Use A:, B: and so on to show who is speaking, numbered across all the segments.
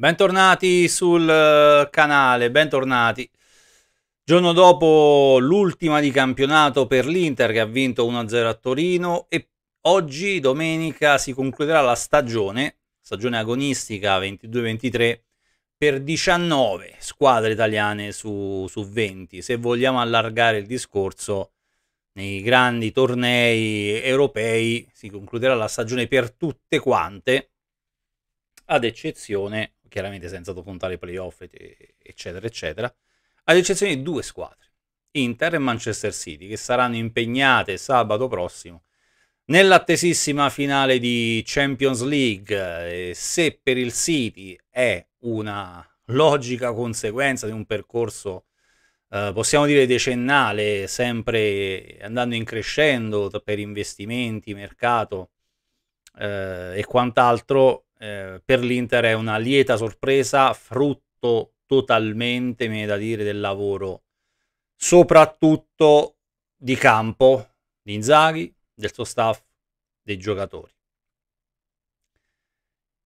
A: Bentornati sul eh, canale, bentornati. Giorno dopo l'ultima di campionato per l'Inter che ha vinto 1-0 a Torino e oggi, domenica, si concluderà la stagione, stagione agonistica 22-23, per 19 squadre italiane su, su 20. Se vogliamo allargare il discorso, nei grandi tornei europei si concluderà la stagione per tutte quante, ad eccezione chiaramente senza puntare ai playoff, eccetera, eccetera, ad eccezione di due squadre, Inter e Manchester City, che saranno impegnate sabato prossimo nell'attesissima finale di Champions League. Eh, se per il City è una logica conseguenza di un percorso eh, possiamo dire decennale, sempre andando in crescendo per investimenti, mercato eh, e quant'altro, eh, per l'Inter è una lieta sorpresa, frutto totalmente, mi da dire, del lavoro soprattutto di campo di Inzaghi, del suo staff, dei giocatori.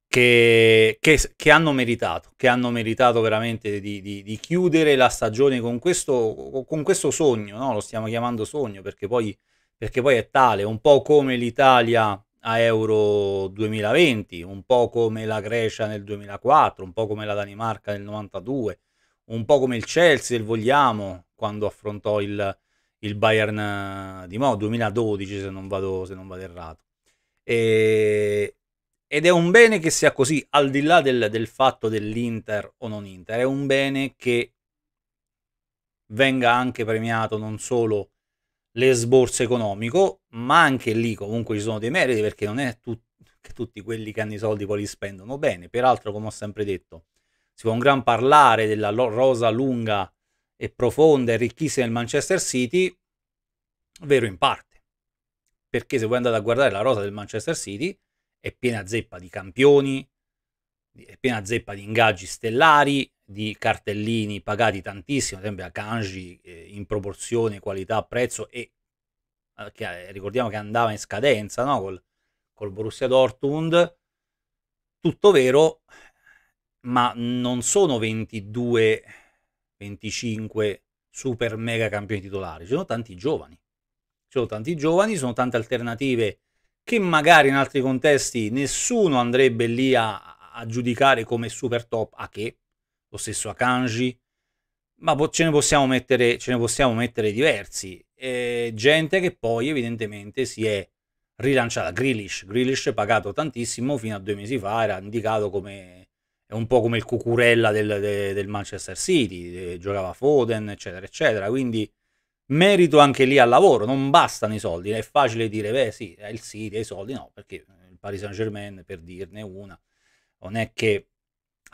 A: Che, che, che hanno meritato, che hanno meritato veramente di, di, di chiudere la stagione con questo, con questo sogno, no? lo stiamo chiamando sogno perché poi, perché poi è tale, un po' come l'Italia a Euro 2020, un po' come la Grecia nel 2004, un po' come la Danimarca nel 92, un po' come il Chelsea, se vogliamo, quando affrontò il, il Bayern di Mo, 2012 se non vado, se non vado errato. E, ed è un bene che sia così, al di là del, del fatto dell'Inter o non Inter, è un bene che venga anche premiato non solo l'esborso economico, ma anche lì comunque ci sono dei meriti perché non è tut- che tutti quelli che hanno i soldi poi li spendono bene. Peraltro, come ho sempre detto, si può un gran parlare della rosa lunga e profonda e ricchissima del Manchester City, vero in parte. Perché se voi andate a guardare la rosa del Manchester City, è piena zeppa di campioni, è piena zeppa di ingaggi stellari, di cartellini pagati tantissimo, ad esempio a Kanji eh, in proporzione qualità-prezzo e eh, che, eh, ricordiamo che andava in scadenza no? col, col Borussia Dortmund, tutto vero, ma non sono 22, 25 super mega campioni titolari, ci sono tanti giovani, ci sono tanti giovani, sono tante alternative che magari in altri contesti nessuno andrebbe lì a, a giudicare come super top, a che lo stesso Akanji, ma ce ne possiamo mettere, ne possiamo mettere diversi. E gente che poi evidentemente si è rilanciata, Grealish, Grealish pagato tantissimo, fino a due mesi fa era indicato come un po' come il cucurella del, del, del Manchester City, giocava Foden, eccetera, eccetera. Quindi merito anche lì al lavoro, non bastano i soldi. È facile dire, beh sì, è il City, ha i soldi, no, perché il Paris Saint Germain, per dirne una, non è che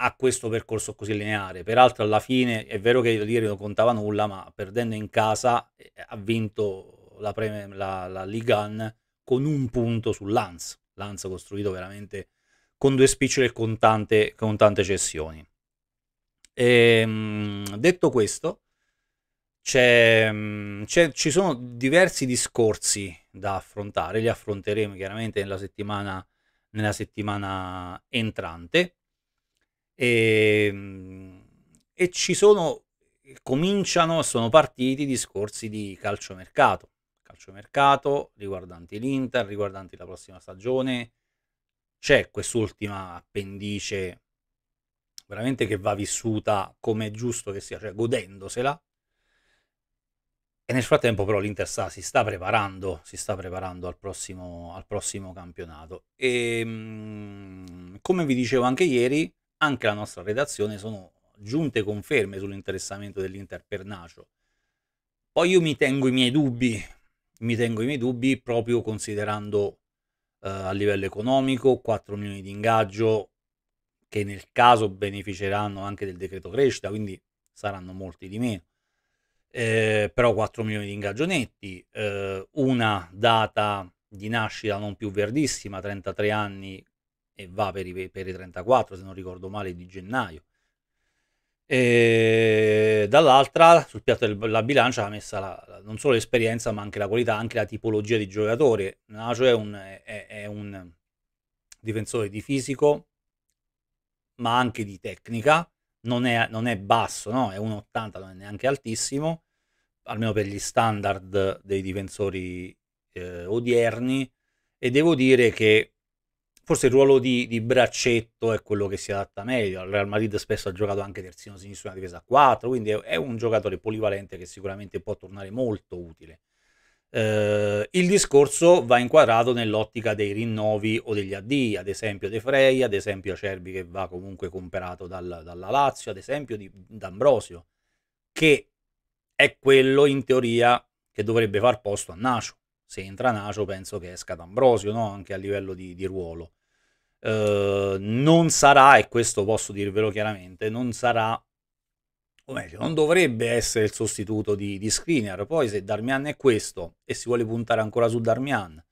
A: ha questo percorso così lineare. Peraltro alla fine è vero che l'Iri non contava nulla, ma perdendo in casa eh, ha vinto la, pre- la, la Ligan con un punto su Lance. Lance costruito veramente con due spicciole e con tante, con tante cessioni. E, ehm, detto questo, c'è, mm, c'è, ci sono diversi discorsi da affrontare, li affronteremo chiaramente nella settimana, nella settimana entrante. E, ehm, e ci sono, cominciano, sono partiti discorsi di calciomercato, calciomercato riguardanti l'Inter, riguardanti la prossima stagione, c'è quest'ultima appendice veramente che va vissuta come è giusto che sia, cioè godendosela. E nel frattempo però l'Inter sta, si sta preparando, si sta preparando al prossimo, al prossimo campionato. E ehm, come vi dicevo anche ieri, anche la nostra redazione sono giunte conferme sull'interessamento dell'Inter per Nacio. Poi io mi tengo i miei dubbi, mi tengo i miei dubbi proprio considerando eh, a livello economico 4 milioni di ingaggio che nel caso beneficeranno anche del decreto crescita, quindi saranno molti di meno. Eh, però 4 milioni di ingaggio netti, eh, una data di nascita non più verdissima, 33 anni e va per i, per i 34, se non ricordo male, di gennaio. E dall'altra sul piatto della bilancia ha messa la, non solo l'esperienza ma anche la qualità, anche la tipologia di giocatore. Nacio è un, è, è un difensore di fisico ma anche di tecnica, non è, non è basso, no? è un 80 non è neanche altissimo, almeno per gli standard dei difensori eh, odierni e devo dire che forse il ruolo di, di, braccetto è quello che si adatta meglio. Il Real Madrid spesso ha giocato anche terzino sinistro in una difesa a 4, quindi è, è, un giocatore polivalente che sicuramente può tornare molto utile. Eh, il discorso va inquadrato nell'ottica dei rinnovi o degli addi, ad esempio De Frey, ad esempio Acerbi che va comunque comperato dal, dalla Lazio, ad esempio di D'Ambrosio, che è quello in teoria che dovrebbe far posto a Nacio se entra Nacio penso che esca D'Ambrosio, no? anche a livello di, di ruolo. Eh, non sarà, e questo posso dirvelo chiaramente, non sarà, o meglio, non dovrebbe essere il sostituto di, di Screener. Poi se Darmian è questo e si vuole puntare ancora su Darmian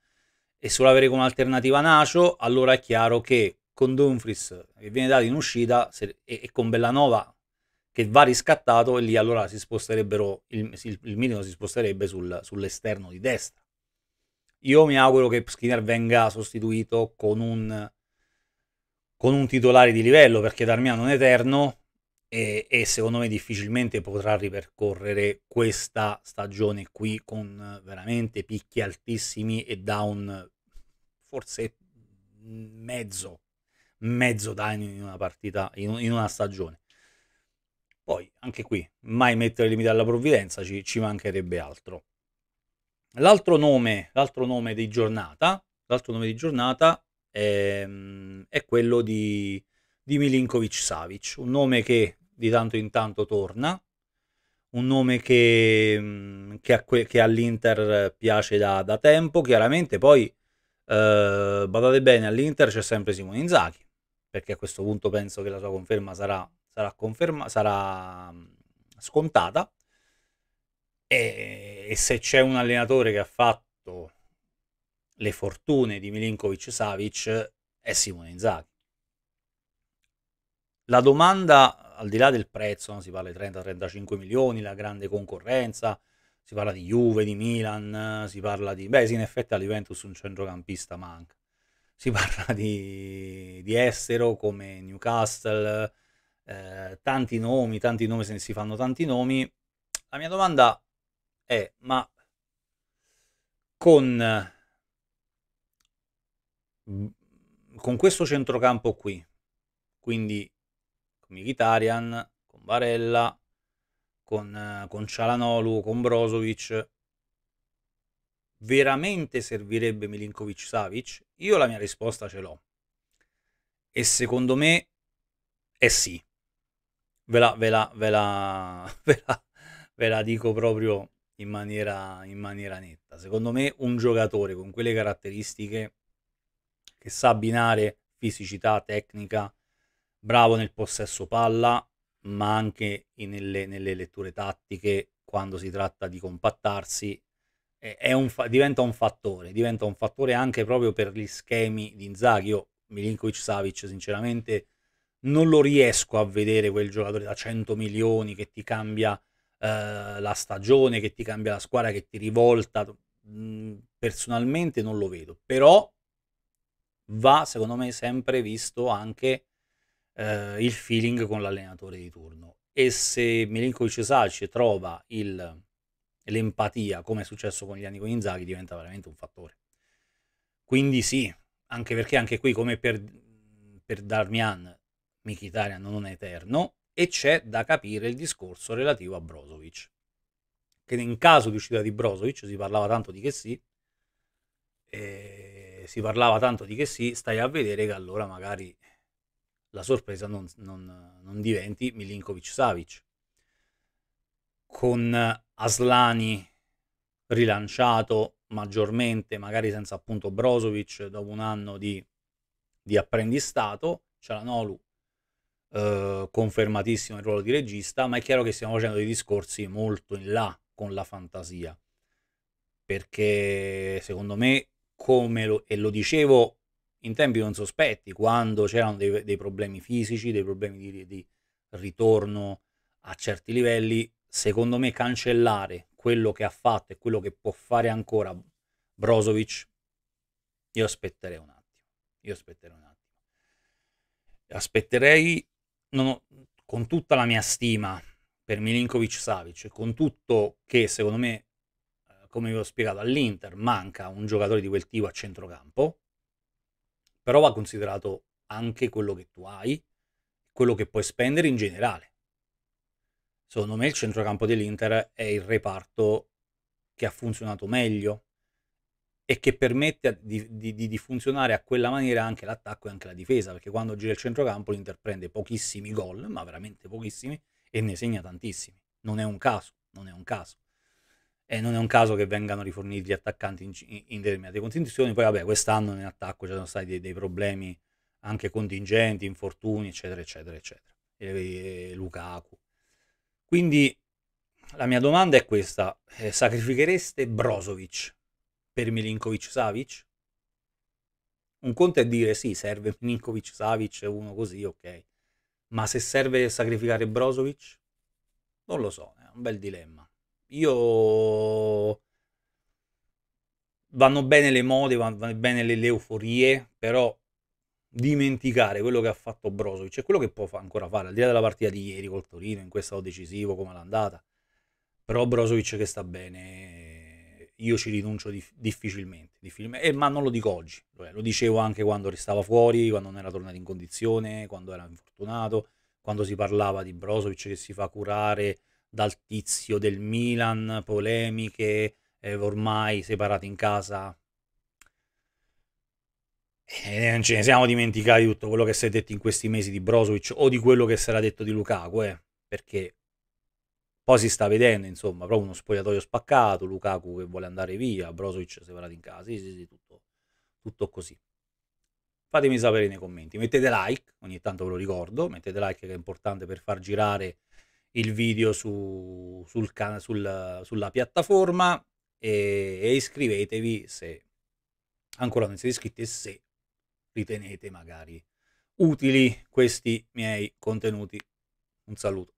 A: e si vuole avere come alternativa Nacio, allora è chiaro che con Dumfries che viene dato in uscita se, e, e con Bellanova che va riscattato e lì allora si sposterebbero il, il, il minimo si sposterebbe sul, sull'esterno di destra io mi auguro che Skinner venga sostituito con un, con un titolare di livello, perché Darmian non è eterno e, e, secondo me difficilmente potrà ripercorrere questa stagione qui con veramente picchi altissimi e down forse mezzo, mezzo down in una partita, in, in una stagione. Poi, anche qui, mai mettere limite alla provvidenza, ci, ci mancherebbe altro. L'altro nome, l'altro nome di giornata, l'altro nome di giornata è, ehm, è quello di, di Milinkovic Savic, un nome che di tanto in tanto torna, un nome che, mm, che, a, che all'Inter piace da, da, tempo, chiaramente poi eh, badate bene, all'Inter c'è sempre Simone Inzaghi, perché a questo punto penso che la sua conferma sarà, sarà, conferma, sarà mm, scontata, e, e se c'è un allenatore che ha fatto le fortune di Milinkovic Savic è Simone Inzaghi. La domanda, al di là del prezzo, no? si parla di 30-35 milioni, la grande concorrenza, si parla di Juve, di Milan, si parla di... Beh sì, in effetti alla Juventus un centrocampista manca. Si parla di, di estero come Newcastle, eh, tanti nomi, tanti nomi se ne si fanno tanti nomi. La mia domanda eh, ma con, mm, con questo centrocampo qui, quindi con Mkhitaryan, con Varella con, con Cialanolu, con Brozovic, veramente servirebbe Milinkovic Savic? Io la mia risposta ce l'ho. E secondo me è eh sì. Ve la, ve la, ve la, ve la, ve la dico proprio in maniera, in maniera netta. Secondo me un giocatore con quelle caratteristiche che sa abbinare fisicità, tecnica, bravo nel possesso palla, ma anche nelle, nelle letture tattiche quando si tratta di compattarsi, un fa- diventa un fattore, diventa un fattore anche proprio per gli schemi di Inzaghi. Io Milinkovic Savic sinceramente non lo riesco a vedere quel giocatore da 100 milioni che ti cambia eh, la stagione che ti cambia la squadra, che ti rivolta, mm, personalmente non lo vedo, però va secondo me sempre visto anche eh, il feeling con l'allenatore di turno e se Milinkovic Savic trova il, l'empatia come è successo con gli anni con Inzaghi diventa veramente un fattore quindi sì, anche perché anche qui come per, per Darmian Mkhitaryan non è eterno e c'è da capire il discorso relativo a Brozovic. Che in caso di uscita di Brozovic si parlava tanto di che sì, eh, si parlava tanto di che sì, stai a vedere che allora magari la sorpresa non, non, non diventi Milinkovic Savic. Con Aslani rilanciato maggiormente, magari senza appunto Brozovic dopo un anno di, di apprendistato, Cialanoglu eh, confermatissimo il ruolo di regista, ma è chiaro che stiamo facendo dei discorsi molto in là con la fantasia, perché secondo me, come lo, e lo dicevo in tempi non sospetti, quando c'erano dei, dei problemi fisici, dei problemi di, di ritorno a certi livelli, secondo me cancellare quello che ha fatto e quello che può fare ancora Brozovic, io aspetterei un attimo. Io aspetterei un attimo. Aspetterei ho, con tutta la mia stima per Milinkovic Savic, con tutto che secondo me, eh, come vi ho spiegato, all'Inter manca un giocatore di quel tipo a centrocampo, però va considerato anche quello che tu hai, quello che puoi spendere in generale. Secondo me il centrocampo dell'Inter è il reparto che ha funzionato meglio e che permette di, di, di, funzionare a quella maniera anche l'attacco e anche la difesa, perché quando gira il centrocampo l'Inter prende pochissimi gol, ma veramente pochissimi, e ne segna tantissimi. Non è un caso, non è un caso. E non è un caso che vengano riforniti gli attaccanti in, in, determinate condizioni. Poi vabbè, quest'anno in attacco ci sono stati dei, dei problemi anche contingenti, infortuni, eccetera, eccetera, eccetera. E, e Lukaku. Quindi la mia domanda è questa, eh, sacrifichereste Brozovic per Milinkovic Savic? Un conto è dire sì, serve Milinkovic Savic, uno così, ok. Ma se serve sacrificare Brozovic? Non lo so, è un bel dilemma. Io vanno bene le mode, vanno bene le, le, euforie, però dimenticare quello che ha fatto Brozovic e quello che può fa, ancora fare, al di là della partita di ieri col Torino, in questo decisivo come l'andata, però Brozovic che sta bene io ci rinuncio dif- difficilmente, difficilmente. Eh, ma non lo dico oggi, lo dicevo anche quando restava fuori, quando non era tornato in condizione, quando era infortunato, quando si parlava di Brozovic che si fa curare dal tizio del Milan, polemiche, eh, ormai separati in casa. E eh, non ce ne siamo dimenticati tutto quello che si è detto in questi mesi di Brozovic o di quello che sarà detto di Lukaku, eh, perché poi si sta vedendo, insomma, proprio uno spogliatoio spaccato, Lukaku che vuole andare via, Brozovic separato in casa, sì, sì, sì, tutto, tutto così. Fatemi sapere nei commenti, mettete like, ogni tanto ve lo ricordo, mettete like che è importante per far girare il video su, sul can- sul, sulla piattaforma e, e iscrivetevi se ancora non siete iscritti e se ritenete magari utili questi miei contenuti. Un saluto.